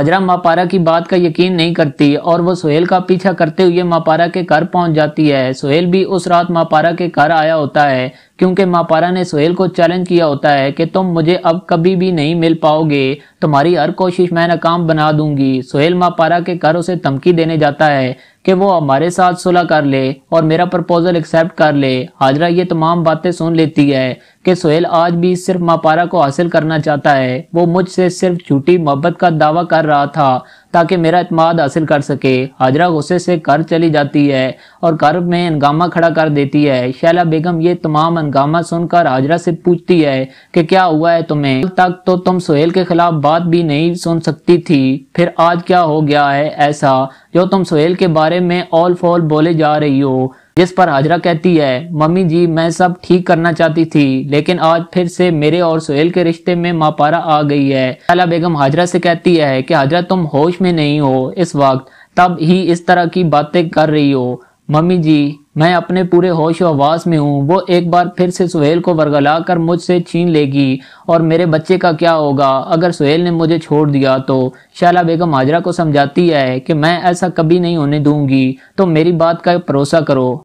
हजरा मापारा की बात का यकीन नहीं करती और वो सोहेल का पीछा करते हुए मापारा के घर पहुंच जाती है सोहेल भी उस रात मापारा के घर आया होता है क्योंकि मापारा ने सुहेल को चैलेंज किया होता है कि तुम मुझे अब कभी भी नहीं मिल पाओगे तुम्हारी हर कोशिश मैं नाकाम बना दूंगी सुहेल मापारा के घर उसे धमकी देने जाता है कि वो हमारे साथ सुलह कर ले और मेरा प्रपोजल एक्सेप्ट कर ले हाजरा ये तमाम बातें सुन लेती है कि सोहेल आज भी सिर्फ मापारा को हासिल करना चाहता है वो मुझसे सिर्फ झूठी मोहब्बत का दावा कर रहा था ताकि मेरा इतमाद हासिल कर सके हाजरा गुस्से से कर चली जाती है और कर में हंगामा खड़ा कर देती है शैला बेगम ये तमाम हंगामा सुनकर हाजरा से पूछती है कि क्या हुआ है तुम्हें तक तो तुम सुहेल के खिलाफ बात भी नहीं सुन सकती थी फिर आज क्या हो गया है ऐसा जो तुम सुहेल के बारे में ऑल फॉल बोले जा रही हो जिस पर हाजरा कहती है मम्मी जी मैं सब ठीक करना चाहती थी लेकिन आज फिर से मेरे और सुहेल के रिश्ते में मापारा आ गई है अला बेगम हाजरा से कहती है कि हाजरा तुम होश में नहीं हो इस वक्त तब ही इस तरह की बातें कर रही हो मम्मी जी मैं अपने पूरे होश आवास में हूँ वो एक बार फिर से सुहेल को वरगला कर मुझसे छीन लेगी और मेरे बच्चे का क्या होगा अगर सुहेल ने मुझे छोड़ दिया तो शाला बेगम हाजरा को समझाती है कि मैं ऐसा कभी नहीं होने दूंगी तो मेरी बात का भरोसा करो